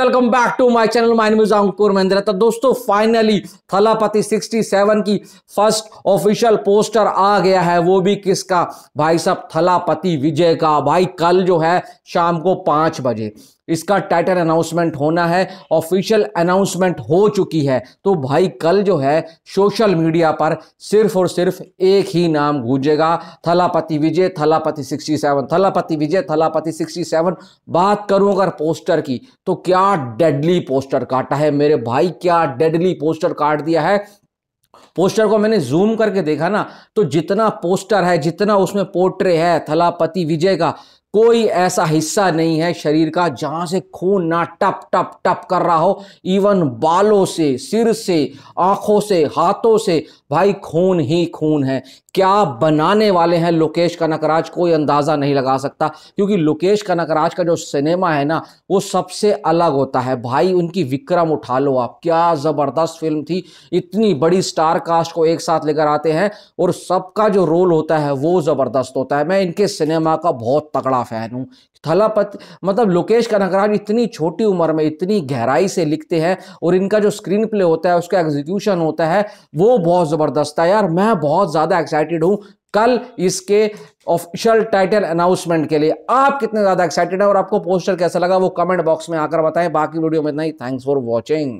welcome back to my channel my name is Ankur Mahendra तो दोस्तों finally Thalapathy 67 की फर्स्ट ऑफिशियल पोस्टर आ गया है वो भी किसका भाई साहब थलापति विजय का भाई कल जो है शाम को पांच बजे इसका टाइटल अनाउंसमेंट होना है ऑफिशियल अनाउंसमेंट हो चुकी है तो भाई कल जो है सोशल मीडिया पर सिर्फ और सिर्फ एक ही नाम गूंजेगा थलापति विजय थलापति 67 थलापति विजय थलापति 67 बात करूं अगर पोस्टर की तो क्या डेडली पोस्टर काटा है मेरे भाई क्या डेडली पोस्टर काट दिया है पोस्टर को मैंने जूम करके देखा ना तो जितना पोस्टर है जितना उसमें पोर्ट्रे है थलापति विजय का कोई ऐसा हिस्सा नहीं है शरीर का जहां से खून ना टप टप टप कर रहा हो इवन बालों से सिर से आंखों से हाथों से भाई खून ही खून है क्या बनाने वाले हैं लोकेश कनकराज कोई अंदाज़ा नहीं लगा सकता क्योंकि लोकेश कनकराज का जो सिनेमा है ना वो सबसे अलग होता है भाई उनकी विक्रम उठा लो आप क्या ज़बरदस्त फिल्म थी इतनी बड़ी स्टार कास्ट को एक साथ लेकर आते हैं और सबका जो रोल होता है वो ज़बरदस्त होता है मैं इनके सिनेमा का बहुत तगड़ा साफ है थलापत मतलब लोकेश कनकराज इतनी छोटी उम्र में इतनी गहराई से लिखते हैं और इनका जो स्क्रीन प्ले होता है उसका एग्जीक्यूशन होता है वो बहुत ज़बरदस्त है यार मैं बहुत ज़्यादा एक्साइटेड हूँ कल इसके ऑफिशियल टाइटल अनाउंसमेंट के लिए आप कितने ज़्यादा एक्साइटेड हैं और आपको पोस्टर कैसा लगा वो कमेंट बॉक्स में आकर बताएं बाकी वीडियो में इतना ही थैंक्स फॉर वॉचिंग